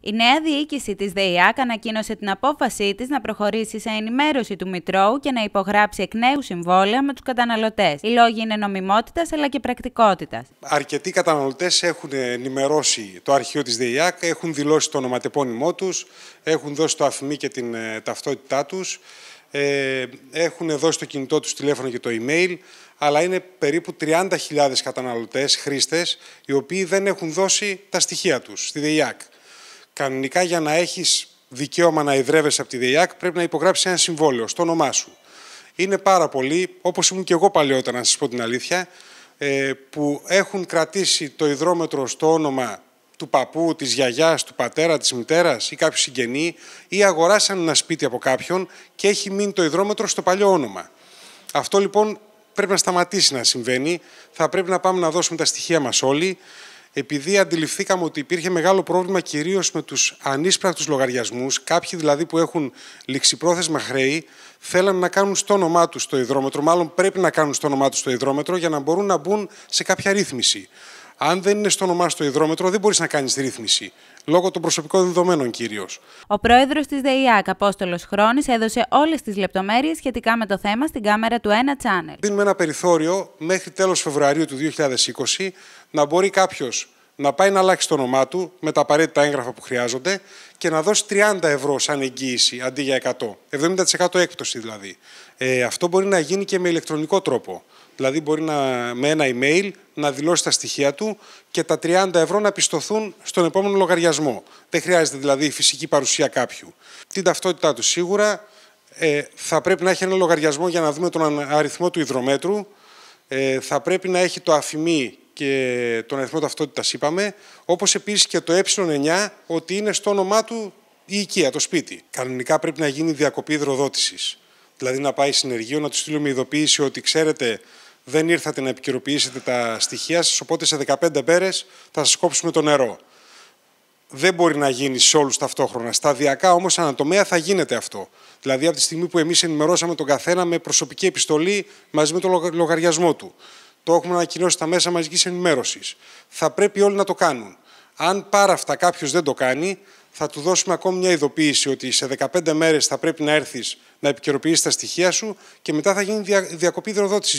Η νέα διοίκηση της ΔΕΙΑΚ ανακοίνωσε την απόφασή της να προχωρήσει σε ενημέρωση του Μητρώου και να υπογράψει εκ νέου συμβόλαια με τους καταναλωτές. Οι λόγοι είναι νομιμότητας αλλά και πρακτικότητας. Αρκετοί καταναλωτές έχουν ενημερώσει το αρχείο της ΔΕΙΑΚ, έχουν δηλώσει το ονοματεπώνυμό τους, έχουν δώσει το αφημί και την ε, ταυτότητά τους, ε, έχουν δώσει το κινητό τους τηλέφωνο και το email, αλλά είναι περίπου 30.000 καταναλωτές, χρήστες, οι οποίοι δεν έχουν δώσει τα στοιχεία τους στη ΔΕΙΑΚ. Κανονικά για να έχεις δικαίωμα να ιδρεύεσαι από τη ΔΕΙΑΚ πρέπει να υπογράψεις ένα συμβόλαιο στο όνομά σου. Είναι πάρα πολλοί, όπως ήμουν και εγώ παλαιότερα να σας πω την αλήθεια, ε, που έχουν κρατήσει το υδρόμετρο στο όνομα του παππού, της γιαγιάς, του πατέρα, της μητέρας ή κάποιου συγγενή ή αγοράσαν ένα σπίτι από κάποιον και έχει μείνει το υδρόμετρο στο παλιό όνομα. Αυτό λοιπόν πρέπει να σταματήσει να συμβαίνει. Θα πρέπει να πάμε να δώσουμε τα στοιχεία μας όλοι επειδή αντιληφθήκαμε ότι υπήρχε μεγάλο πρόβλημα κυρίως με τους ανίσπρακτους λογαριασμούς, κάποιοι δηλαδή που έχουν ληξιπρόθεσμα χρέη, θέλαν να κάνουν στο όνομά τους το υδρόμετρο, μάλλον πρέπει να κάνουν στο όνομά τους το υδρόμετρο για να μπορούν να μπουν σε κάποια ρύθμιση. Αν δεν είναι στο όνομά σου το υδρόμετρο, δεν μπορείς να κάνεις ρύθμιση. Λόγω των προσωπικών δεδομένων κυρίως. Ο πρόεδρος της ΔΕΙΑΚ, Απόστολος Χρόνης, έδωσε όλες τις λεπτομέρειες σχετικά με το θέμα στην κάμερα του 1 Channel. Δίνουμε ένα περιθώριο μέχρι τέλος Φεβρουαρίου του 2020 να μπορεί κάποιος να πάει να αλλάξει το όνομά του με τα απαραίτητα έγγραφα που χρειάζονται και να δώσει 30 ευρώ σαν εγγύηση αντί για 100. 70% έκπτωση δηλαδή. Ε, αυτό μπορεί να γίνει και με ηλεκτρονικό τρόπο. Δηλαδή μπορεί να, με ένα email να δηλώσει τα στοιχεία του και τα 30 ευρώ να πιστοθούν στον επόμενο λογαριασμό. Δεν χρειάζεται δηλαδή η φυσική παρουσία κάποιου. Την ταυτότητά του σίγουρα ε, θα πρέπει να έχει ένα λογαριασμό για να δούμε τον αριθμό του υδρομέτρου. Ε, θα πρέπει να έχει το αφημί και τον αριθμό ταυτότητας είπαμε, όπως επίσης και το ε9 ότι είναι στο όνομά του η οικία, το σπίτι. Κανονικά πρέπει να γίνει διακοπή υδροδότησης. Δηλαδή να πάει συνεργείο, να του στείλουμε ειδοποίηση ότι ξέρετε δεν ήρθατε να επικαιροποιήσετε τα στοιχεία σας, οπότε σε 15 πέρε θα σας κόψουμε το νερό. Δεν μπορεί να γίνει σε όλους ταυτόχρονα. Σταδιακά όμως, ανατομέα θα γίνεται αυτό. Δηλαδή, από τη στιγμή που εμείς ενημερώσαμε τον καθένα με προσωπική επιστολή μαζί με τον λογαριασμό του. Το έχουμε ανακοινώσει στα μέσα μαζικής ενημέρωσης. Θα πρέπει όλοι να το κάνουν. Αν πάρα αυτά κάποιος δεν το κάνει, θα του δώσουμε ακόμη μια ειδοποίηση ότι σε 15 μέρες θα πρέπει να έρθεις να επικαιροποιήσεις τα στοιχεία σου και μετά θα γίνει διακοπή δροδότησης.